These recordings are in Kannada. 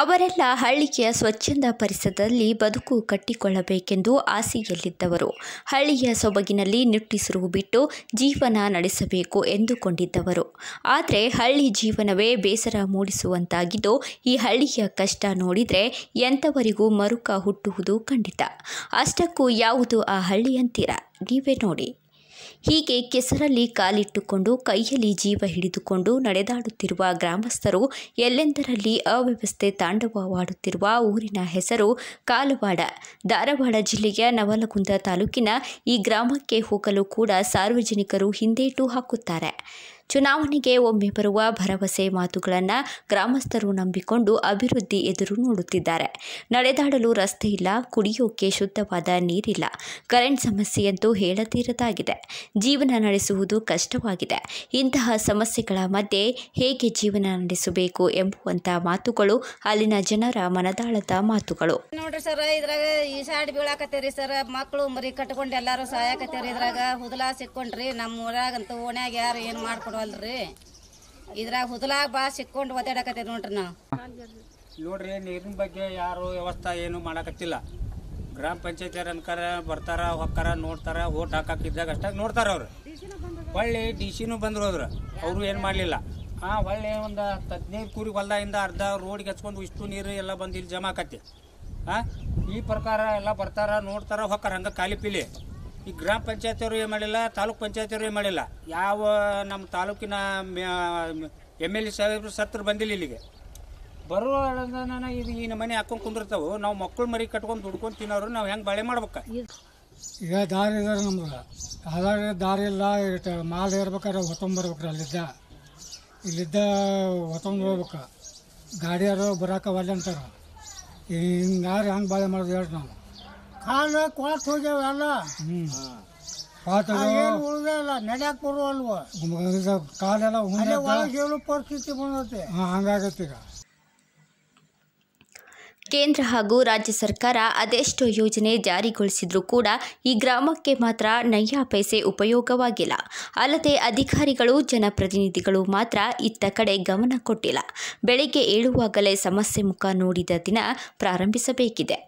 ಅವರೆಲ್ಲ ಹಳ್ಳಿಯ ಸ್ವಚ್ಛಂದ ಪರಿಸರದಲ್ಲಿ ಬದುಕು ಕಟ್ಟಿಕೊಳ್ಳಬೇಕೆಂದು ಆಸೆಯಲ್ಲಿದ್ದವರು ಹಳ್ಳಿಯ ಸೊಬಗಿನಲ್ಲಿ ನಿಟ್ಟಿಸಿರು ಬಿಟ್ಟು ಜೀವನ ನಡೆಸಬೇಕು ಎಂದುಕೊಂಡಿದ್ದವರು ಆದರೆ ಹಳ್ಳಿ ಜೀವನವೇ ಬೇಸರ ಮೂಡಿಸುವಂತಾಗಿದ್ದು ಈ ಹಳ್ಳಿಯ ಕಷ್ಟ ನೋಡಿದರೆ ಎಂಥವರಿಗೂ ಮರುಕ ಹುಟ್ಟುವುದು ಖಂಡಿತ ಅಷ್ಟಕ್ಕೂ ಯಾವುದು ಆ ಹಳ್ಳಿಯಂತೀರ ನೀವೇ ನೋಡಿ ಹೀಗೆ ಕೆಸರಲ್ಲಿ ಕಾಲಿಟ್ಟುಕೊಂಡು ಕೈಯಲ್ಲಿ ಜೀವ ಹಿಡಿದುಕೊಂಡು ನಡೆದಾಡುತ್ತಿರುವ ಗ್ರಾಮಸ್ಥರು ಎಲ್ಲೆಂದರಲ್ಲಿ ಅವ್ಯವಸ್ಥೆ ತಾಂಡವವಾಡುತ್ತಿರುವ ಊರಿನ ಹೆಸರು ಕಾಲುವಾಡ ಧಾರವಾಡ ಜಿಲ್ಲೆಯ ನವಲಗುಂದ ತಾಲೂಕಿನ ಈ ಗ್ರಾಮಕ್ಕೆ ಹೋಗಲು ಕೂಡ ಸಾರ್ವಜನಿಕರು ಹಿಂದೇಟು ಹಾಕುತ್ತಾರೆ ಚುನಾವಣೆಗೆ ಒಮ್ಮೆ ಬರುವ ಭರವಸೆ ಮಾತುಗಳನ್ನು ಗ್ರಾಮಸ್ಥರು ನಂಬಿಕೊಂಡು ಅಭಿವೃದ್ಧಿ ಎದುರು ನೋಡುತ್ತಿದ್ದಾರೆ ನಡೆದಾಡಲು ರಸ್ತೆ ಇಲ್ಲ ಕುಡಿಯೋಕೆ ಶುದ್ಧವಾದ ನೀರಿಲ್ಲ ಕರೆಂಟ್ ಸಮಸ್ಯೆಯಂತೂ ಹೇಳತೀರದಾಗಿದೆ ಜೀವನ ನಡೆಸುವುದು ಕಷ್ಟವಾಗಿದೆ ಇಂತಹ ಸಮಸ್ಯೆಗಳ ಮಧ್ಯೆ ಹೇಗೆ ಜೀವನ ನಡೆಸಬೇಕು ಎಂಬುವಂಥ ಮಾತುಗಳು ಅಲ್ಲಿನ ಜನರ ಮನದಾಳದ ಮಾತುಗಳು ನೋಡ್ರಿ ಸರ್ ಇದ್ರಾಗ ಈ ಸಾಡ್ ಬೀಳಾಕತ್ತೀರಿ ಸರ್ ಮಕ್ಕಳು ಮರಿ ಕಟ್ಕೊಂಡು ಎಲ್ಲರೂ ಸಾಯಕತ್ತೇರಿ ಇದ್ರಾಗ ಹುದಲಾ ಸಿಕ್ಕೊಂಡ್ರಿ ನಮ್ಮ ಊರಾಗಂತೂ ಓಣ್ಯಾಗ ಯಾರು ಏನು ಮಾಡ್ಕೊಡು ಬರವಲ್ರಿ ಇದ್ರಾಗ ಹುದಲಾಗ ಬಾ ಸಿಕ್ಕೊಂಡು ಒದ್ದಾಡಕತ್ತೈತಿ ನೋಡ್ರಿ ನಾವು ನೋಡ್ರಿ ನೀರಿನ ಬಗ್ಗೆ ಯಾರು ವ್ಯವಸ್ಥೆ ಏನು ಮಾಡಕತ್ತಿಲ್ಲ ಗ್ರಾಮ ಪಂಚಾಯತಿ ಅನ್ಕಾರ ಬರ್ತಾರ ಹೊಕ್ಕಾರ ನೋಡ್ತಾರ ಓಟ್ ಇದ್ದಾಗ ಅಷ್ಟಾಗಿ ನೋಡ್ತಾರ ಅವ್ರು ಹೊಳ್ಳಿ ಡಿ ಸಿನೂ ಬಂದ್ರು ಅದ್ರ ಅವರು ಏನು ಮಾಡಲಿಲ್ಲ ಆ ಒಳ್ಳೆ ಒಂದು ಹದಿನೈದು ಕೂರಿ ಹೊಲ್ದಾಗಿಂದ ಅರ್ಧ ರೋಡ್ಗೆ ಹಚ್ಕೊಂಡು ಇಷ್ಟು ನೀರು ಎಲ್ಲ ಬಂದು ಇಲ್ಲಿ ಜಮಾ ಆಕತ್ತಿ ಹಾಂ ಈ ಪ್ರಕಾರ ಎಲ್ಲ ಬರ್ತಾರ ನೋಡ್ತಾರ ಹೊಕ್ಕಾರ ಹಂಗೆ ಖಾಲಿ ಪಿಲಿ ಈ ಗ್ರಾಮ ಪಂಚಾಯತಿಯವರು ಏನು ಮಾಡಿಲ್ಲ ತಾಲೂಕು ಪಂಚಾಯತಿಯವರು ಏನು ಮಾಡಿಲ್ಲ ಯಾವ ನಮ್ಮ ತಾಲೂಕಿನ ಎಮ್ ಎಲ್ ಎ ಸಾಹೇಬರು ಸತ್ತರು ಬಂದಿಲ್ಲ ಇಲ್ಲಿಗೆ ಬರೋ ಇದು ಈ ಮನೆ ಹಾಕೊಂಡು ಕುಂದಿರ್ತಾವೆ ನಾವು ಮಕ್ಕಳು ಮರಿ ಕಟ್ಕೊಂಡು ದುಡ್ಕೊಂಡು ತಿನ್ನೋರು ನಾವು ಹೆಂಗೆ ಬಾಳೆ ಮಾಡ್ಬೇಕು ಈಗ ದಾರಿ ಇದಾರೆ ನಮ್ಗೆ ಅದಾರೆ ದಾರಿ ಇಲ್ಲ ಮಾಲ್ ಇರ್ಬೇಕಾದ್ರೆ ಹೊತ್ತೊಂಬರ್ಬೇಕ್ರೆ ಅಲ್ಲಿದ್ದ ಇಲ್ಲಿದ್ದ ಹೊತ್ತೊಂದು ಹೋಗ್ಬೇಕು ಗಾಡಿಯಾರು ಬರೋಕೆ ಒಳ್ಳೆ ಅಂತಾರೆ ಹಿಂಗಾರು ಹೆಂಗೆ ಬಾಳೆ ಮಾಡೋದು ಹೇಳಿ ನಾವು ಖಾನ ಕ್ವಾತ್ ಹೋಗ್ಯಾವಲ್ಲ ಏನು ಉಳ್ದಲ್ಲ ನಡ್ಯಾಕ್ ಬರುವಲ್ವ ಕಾಲೆಲ್ಲ ಒಳಗೆ ಹೇಳೋ ಪರಿಸ್ಥಿತಿ ಬಂದೈತೆ ಹಂಗಾಗತ್ತೀಗ ಕೇಂದ್ರ ಹಾಗೂ ರಾಜ್ಯ ಸರ್ಕಾರ ಅದೆಷ್ಟೋ ಯೋಜನೆ ಜಾರಿಗೊಳಿಸಿದರೂ ಕೂಡ ಈ ಗ್ರಾಮಕ್ಕೆ ಮಾತ್ರ ನಯ್ಯಾ ಪೈಸೆ ಉಪಯೋಗವಾಗಿಲ್ಲ ಅಲ್ಲದೆ ಅಧಿಕಾರಿಗಳು ಜನಪ್ರತಿನಿಧಿಗಳು ಮಾತ್ರ ಇತ್ತ ಕಡೆ ಗಮನ ಕೊಟ್ಟಿಲ್ಲ ಬೆಳಿಗ್ಗೆ ಏಳುವಾಗಲೇ ಸಮಸ್ಯೆ ಮುಖ ನೋಡಿದ ದಿನ ಪ್ರಾರಂಭಿಸಬೇಕಿದೆ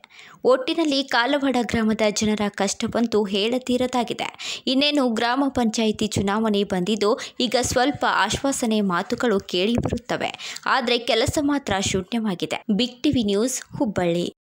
ಒಟ್ಟಿನಲ್ಲಿ ಕಾಲವಾಡ ಗ್ರಾಮದ ಜನರ ಕಷ್ಟವಂತೂ ಹೇಳತೀರದಾಗಿದೆ ಇನ್ನೇನು ಗ್ರಾಮ ಪಂಚಾಯಿತಿ ಚುನಾವಣೆ ಬಂದಿದ್ದು ಈಗ ಸ್ವಲ್ಪ ಆಶ್ವಾಸನೆ ಮಾತುಗಳು ಕೇಳಿಬರುತ್ತವೆ ಆದರೆ ಕೆಲಸ ಮಾತ್ರ ಶೂನ್ಯವಾಗಿದೆ ಬಿಗ್ ಟಿವಿ ನ್ಯೂಸ್ 胡白咧。